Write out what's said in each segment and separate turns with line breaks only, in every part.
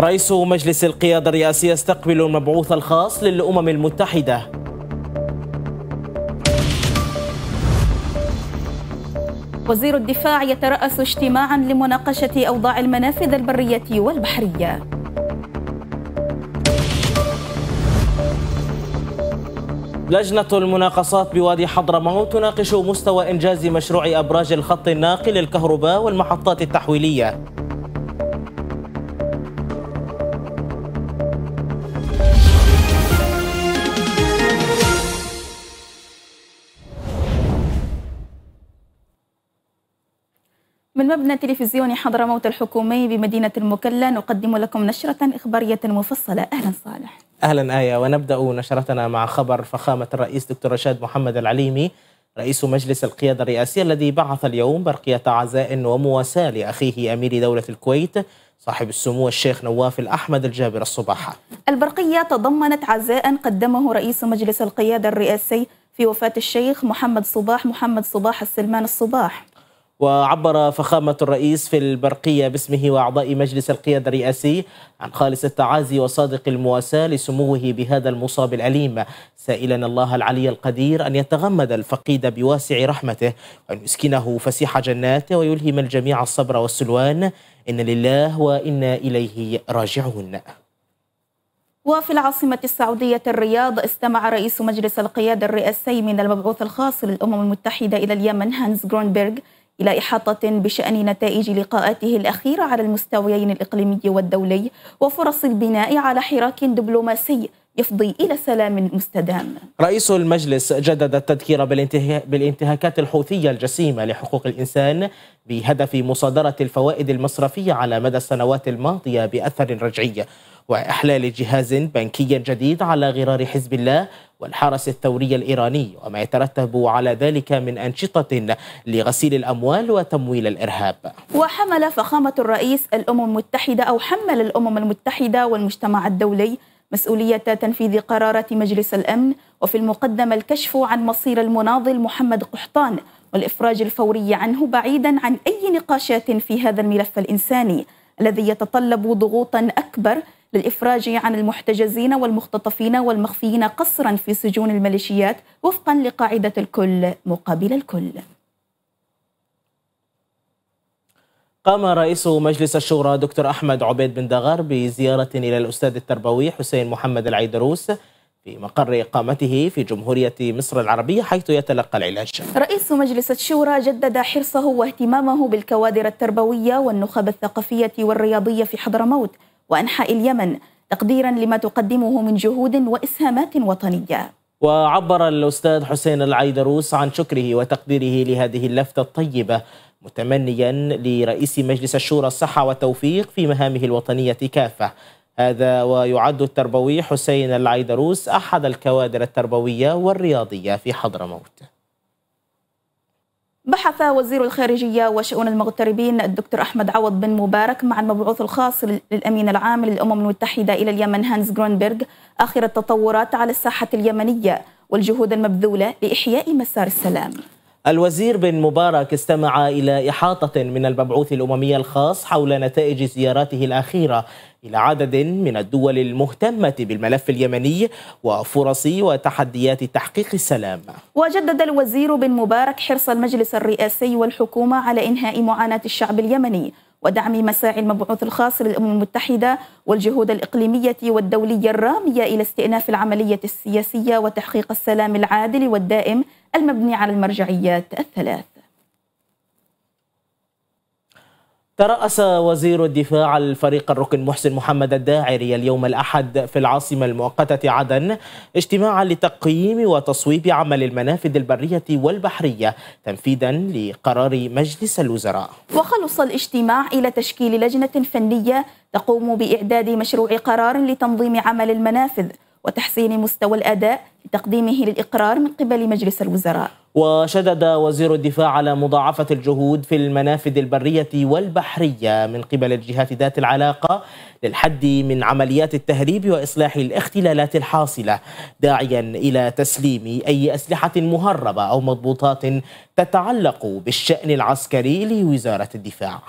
رئيس مجلس القيادة الرئاسي يستقبل المبعوث الخاص للأمم المتحدة
وزير الدفاع يترأس اجتماعا لمناقشة أوضاع المنافذ البرية والبحرية
لجنة المناقصات بوادي حضرموت تناقش مستوى إنجاز مشروع أبراج الخط الناقل الكهرباء والمحطات التحويلية
من مبنى تلفزيوني حضرموت الحكومي بمدينة المكلا نقدم لكم نشرة إخبارية مفصلة أهلا صالح
أهلا آية ونبدأ نشرتنا مع خبر فخامة الرئيس دكتور رشاد محمد العليمي رئيس مجلس القيادة الرئاسي الذي بعث اليوم برقية عزاء ومواساة لأخيه أمير دولة الكويت صاحب السمو الشيخ نواف الأحمد الجابر الصباحة
البرقية تضمنت عزاء قدمه رئيس مجلس القيادة الرئاسي في وفاة الشيخ محمد صباح محمد صباح السلمان الصباح
وعبر فخامة الرئيس في البرقية باسمه وأعضاء مجلس القيادة الرئاسي عن خالص التعازي وصادق المواساة لسموه بهذا المصاب الأليم سائلا الله العلي القدير أن يتغمد الفقيد بواسع رحمته وأن يسكنه فسيح جناته ويلهم الجميع الصبر والسلوان إن لله وإنا إليه راجعون
وفي العاصمة السعودية الرياض استمع رئيس مجلس القيادة الرئاسي من المبعوث الخاص للأمم المتحدة إلى اليمن هانز جرونبرغ إلى إحاطة بشأن نتائج لقاءاته الأخيرة على المستويين الإقليمي والدولي وفرص البناء على حراك دبلوماسي يفضي إلى سلام مستدام
رئيس المجلس جدد التذكير بالانتهاكات الحوثية الجسيمة لحقوق الإنسان بهدف مصادرة الفوائد المصرفية على مدى السنوات الماضية بأثر رجعي وإحلال جهاز بنكي جديد على غرار حزب الله والحرس الثوري الإيراني وما يترتب على ذلك من أنشطة لغسيل الأموال وتمويل الإرهاب
وحمل فخامة الرئيس الأمم المتحدة أو حمل الأمم المتحدة والمجتمع الدولي مسؤولية تنفيذ قرارات مجلس الأمن وفي المقدمة الكشف عن مصير المناضل محمد قحطان والإفراج الفوري عنه بعيدا عن أي نقاشات في هذا الملف الإنساني الذي يتطلب ضغوطا أكبر للإفراج عن المحتجزين والمختطفين والمخفيين قسرا في سجون الميليشيات وفقا لقاعدة الكل مقابل الكل
قام رئيس مجلس الشورى دكتور أحمد عبيد بن دغار بزيارة إلى الأستاذ التربوي حسين محمد العيدروس في مقر إقامته في جمهورية مصر العربية حيث يتلقى العلاج
رئيس مجلس الشورى جدد حرصه واهتمامه بالكوادر التربوية والنخب الثقافية والرياضية في حضرموت وأنحاء اليمن تقديرا لما تقدمه من جهود وإسهامات وطنية
وعبر الأستاذ حسين العيدروس عن شكره وتقديره لهذه اللفتة الطيبة متمنيا لرئيس مجلس الشورى الصحة والتوفيق في مهامه الوطنية كافة هذا ويعد التربوي حسين العيدروس أحد الكوادر التربوية والرياضية في حضرموت
بحث وزير الخارجية وشؤون المغتربين الدكتور أحمد عوض بن مبارك مع المبعوث الخاص للأمين العام للأمم المتحدة إلى اليمن هانز جرونبرغ آخر التطورات على الساحة اليمنية والجهود المبذولة لإحياء مسار السلام
الوزير بن مبارك استمع إلى إحاطة من المبعوث الأممي الخاص حول نتائج زياراته الأخيرة إلى عدد من الدول المهتمة بالملف اليمني وفرص وتحديات تحقيق السلام
وجدد الوزير بن مبارك حرص المجلس الرئاسي والحكومة على إنهاء معاناة الشعب اليمني ودعم مساعي المبعوث الخاص للأمم المتحدة والجهود الإقليمية والدولية الرامية إلى استئناف العملية السياسية وتحقيق السلام العادل والدائم المبني على المرجعيات الثلاث
ترأس وزير الدفاع الفريق الركن محسن محمد الداعري اليوم الأحد في العاصمة المؤقتة عدن اجتماعا لتقييم وتصويب عمل المنافذ البرية والبحرية تنفيذا لقرار مجلس الوزراء
وخلص الاجتماع إلى تشكيل لجنة فنية تقوم بإعداد مشروع قرار لتنظيم عمل المنافذ وتحسين مستوى الأداء لتقديمه للإقرار من قبل مجلس الوزراء
وشدد وزير الدفاع على مضاعفة الجهود في المنافذ البرية والبحرية من قبل الجهات ذات العلاقة للحد من عمليات التهريب وإصلاح الاختلالات الحاصلة داعيا إلى تسليم أي أسلحة مهربة أو مضبوطات تتعلق بالشأن العسكري لوزارة الدفاع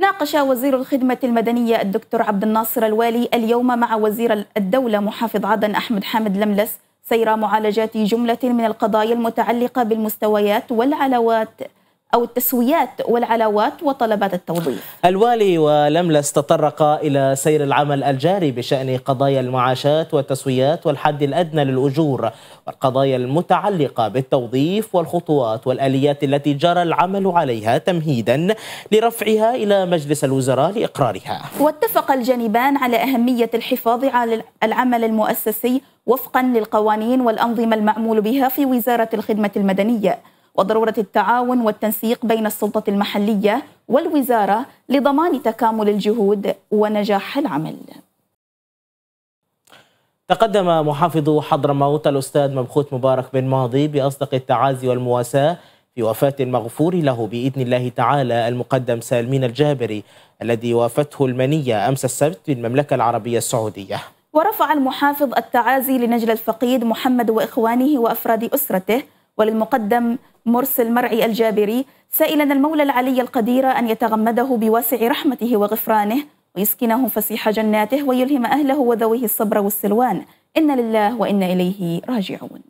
ناقش وزير الخدمة المدنية الدكتور عبد الناصر الوالي اليوم مع وزير الدولة محافظ عدن أحمد حامد لملس سير معالجات جملة من القضايا المتعلقة بالمستويات والعلاوات أو التسويات والعلاوات وطلبات التوظيف
الوالي ولملس تطرقا إلى سير العمل الجاري بشأن قضايا المعاشات والتسويات والحد الأدنى للأجور والقضايا المتعلقة بالتوظيف والخطوات والآليات التي جرى العمل عليها تمهيدا لرفعها إلى مجلس الوزراء لإقرارها
واتفق الجانبان على أهمية الحفاظ على العمل المؤسسي وفقا للقوانين والأنظمة المعمول بها في وزارة الخدمة المدنية وضروره التعاون والتنسيق بين السلطه المحليه والوزاره لضمان تكامل الجهود ونجاح العمل.
تقدم محافظ حضرموت الاستاذ مبخوت مبارك بن ماضي باصدق التعازي والمواساه في وفاة المغفور له بإذن الله تعالى المقدم سالمين الجابري الذي وافته المنية أمس السبت بالمملكة العربية السعودية
ورفع المحافظ التعازي لنجل الفقيد محمد وإخوانه وأفراد أسرته وللمقدم مرسل مرعي الجابري سائلا المولى العلي القدير أن يتغمده بواسع رحمته وغفرانه ويسكنه فسيح جناته ويلهم أهله وذويه الصبر والسلوان إن لله وإنا إليه راجعون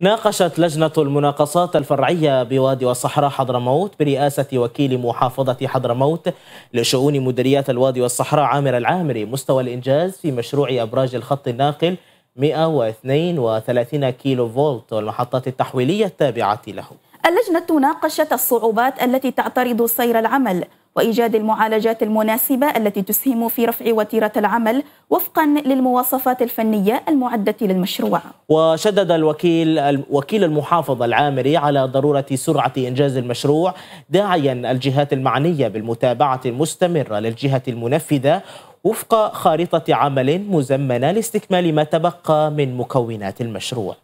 ناقشت لجنة المناقصات الفرعية بوادي والصحراء حضرموت برئاسة وكيل محافظة حضرموت لشؤون مديريات الوادي والصحراء عامر العامري مستوى الإنجاز في مشروع أبراج الخط الناقل 132 كيلو فولت والمحطات التحويلية التابعة له
اللجنة ناقشت الصعوبات التي تعترض سير العمل وإيجاد المعالجات المناسبة التي تسهم في رفع وتيرة العمل وفقا للمواصفات الفنية المعدة للمشروع
وشدد الوكيل وكيل المحافظة العامري على ضرورة سرعة إنجاز المشروع داعيا الجهات المعنية بالمتابعة المستمرة للجهة المنفذة وفق خارطة عمل مزمنة لاستكمال ما تبقى من مكونات المشروع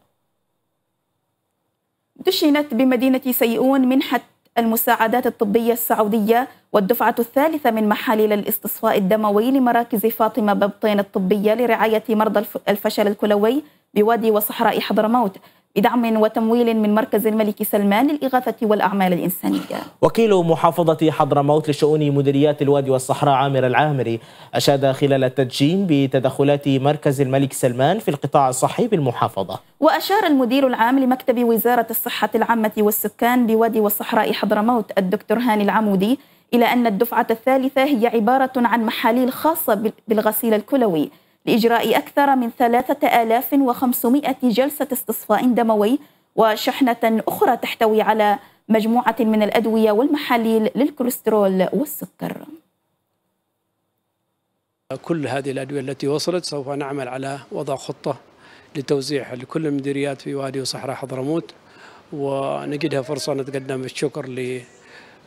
دشنت بمدينة سيئون منحة المساعدات الطبية السعودية والدفعة الثالثة من محاليل الاستصفاء الدموي لمراكز فاطمة ببطين الطبية لرعاية مرضى الفشل الكلوي بوادي وصحراء حضرموت بدعم وتمويل من مركز الملك سلمان للإغاثة والأعمال الإنسانية
وكيل محافظة حضرموت لشؤون مديريات الوادي والصحراء عامر العامري أشاد خلال التدجين بتدخلات مركز الملك سلمان في القطاع الصحي بالمحافظة
وأشار المدير العام لمكتب وزارة الصحة العامة والسكان بوادي والصحراء حضرموت الدكتور هاني العمودي إلى أن الدفعة الثالثة هي عبارة عن محاليل خاصة بالغسيل الكلوي لإجراء أكثر من 3500 جلسة استصفاء دموي وشحنة أخرى تحتوي على مجموعة من الأدوية والمحاليل للكوليسترول والسكر
كل هذه الأدوية التي وصلت سوف نعمل على وضع خطة لتوزيعها لكل المديريات في وادي وصحراء حضرموت ونجدها فرصة نتقدم الشكر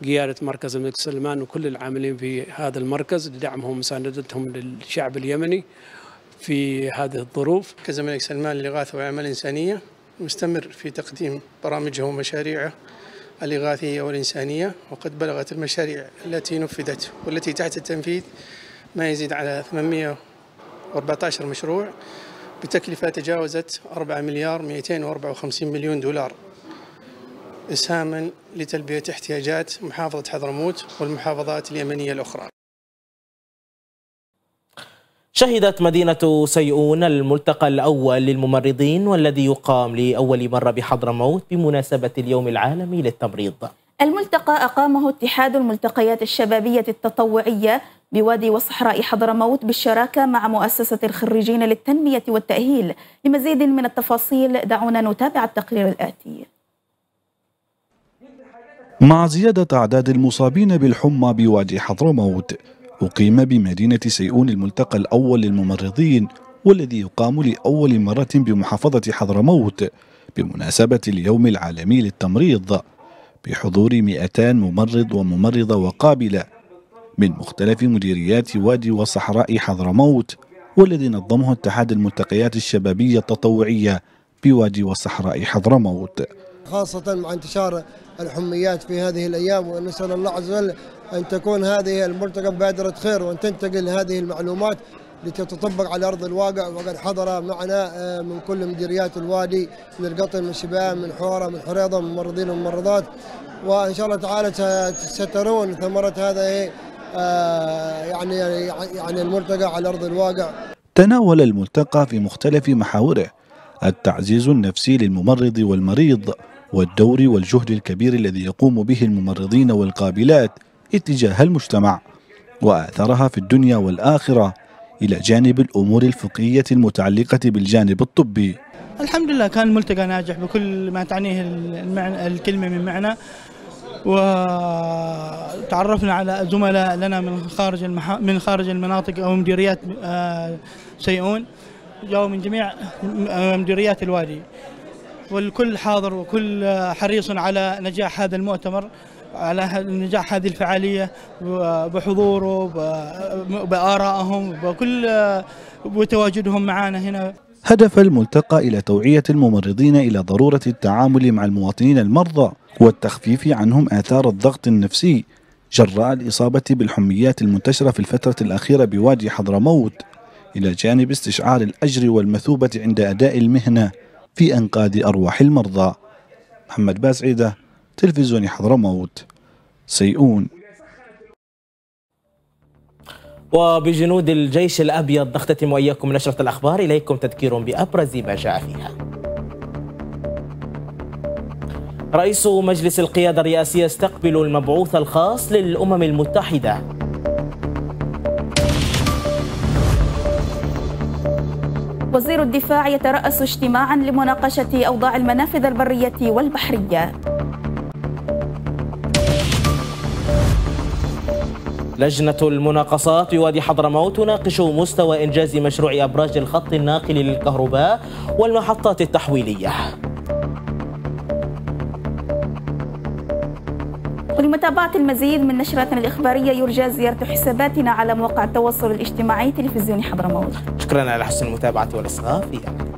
لقيادة مركز الملك سلمان وكل العاملين في هذا المركز لدعمهم ومساندتهم للشعب اليمني في هذه الظروف مركز الملك سلمان للإغاثة والأعمال الإنسانية مستمر في تقديم برامجه ومشاريعه الإغاثية والإنسانية وقد بلغت المشاريع التي نفذت والتي تحت التنفيذ ما يزيد على 814 مشروع بتكلفة تجاوزت 4 مليار 254 مليون دولار إسهاما لتلبية احتياجات محافظة حضرموت والمحافظات اليمنية الأخرى
شهدت مدينة سيئون الملتقى الأول للممرضين والذي يقام لأول مرة بحضرموت بمناسبة اليوم العالمي للتمريض
الملتقى أقامه اتحاد الملتقيات الشبابية التطوعية بوادي وصحراء حضرموت بالشراكة مع مؤسسة الخريجين للتنمية والتأهيل لمزيد من التفاصيل دعونا نتابع التقرير الآتي
مع زيادة أعداد المصابين بالحمى بوادي حضرموت أقيم بمدينة سيئون الملتقى الأول للممرضين والذي يقام لأول مرة بمحافظة حضرموت بمناسبة اليوم العالمي للتمريض بحضور 200 ممرض وممرضة وقابلة من مختلف مديريات وادي وصحراء حضرموت والذي نظمه اتحاد الملتقيات الشبابية التطوعية بوادي وصحراء حضرموت خاصة مع انتشار الحميات في هذه الأيام ونسأل الله عز وجل أن تكون هذه الملتقى بادرة خير وأن تنتقل هذه المعلومات لتتطبق على ارض الواقع وقد حضر معنا آه، من كل مديريات الوادي من القطن من شبان من حوره من حريضه من ممرضين وممرضات وان شاء الله تعالى سترون ثمره هذا آه، يعني يعني الملتقى على ارض الواقع. تناول الملتقى في مختلف محاوره التعزيز النفسي للممرض والمريض والدور والجهد الكبير الذي يقوم به الممرضين والقابلات اتجاه المجتمع وآثرها في الدنيا والآخرة إلى جانب الأمور الفقهية المتعلقة بالجانب الطبي الحمد لله كان الملتقى ناجح بكل ما تعنيه المعنى الكلمة من معنى وتعرفنا على زملاء لنا من خارج المح... من خارج المناطق او مديريات آه، سيئون جاءوا من جميع آه، مديريات الوادي والكل حاضر وكل حريص على نجاح هذا المؤتمر على نجاح هذه الفعالية بحضوره بآرائهم بكل بتواجدهم معنا هنا هدف الملتقى إلى توعية الممرضين إلى ضرورة التعامل مع المواطنين المرضى والتخفيف عنهم آثار الضغط النفسي جراء الإصابة بالحميات المنتشرة في الفترة الأخيرة بوادي حضرموت إلى جانب استشعار الأجر والمثوبة عند أداء المهنة في أنقاذ أرواح المرضى محمد بازعيده تلفزيون حضرموت سيئون
وبجنود الجيش الأبيض نختتم وإياكم نشرة الأخبار إليكم تذكير بأبرز ما جاء فيها رئيس مجلس القيادة الرئاسية يستقبل المبعوث الخاص للأمم المتحدة
وزير الدفاع يترأس اجتماعا لمناقشة أوضاع المنافذ البرية والبحرية
لجنة المناقصات بوادي حضرموت تناقش مستوى إنجاز مشروع أبراج الخط الناقل للكهرباء والمحطات التحويلية
لمتابعة المزيد من نشراتنا الإخبارية يرجى زيارة حساباتنا على مواقع التواصل الاجتماعي تلفزيوني حضرموت
شكرا على حسن المتابعة والإصغاء في أمان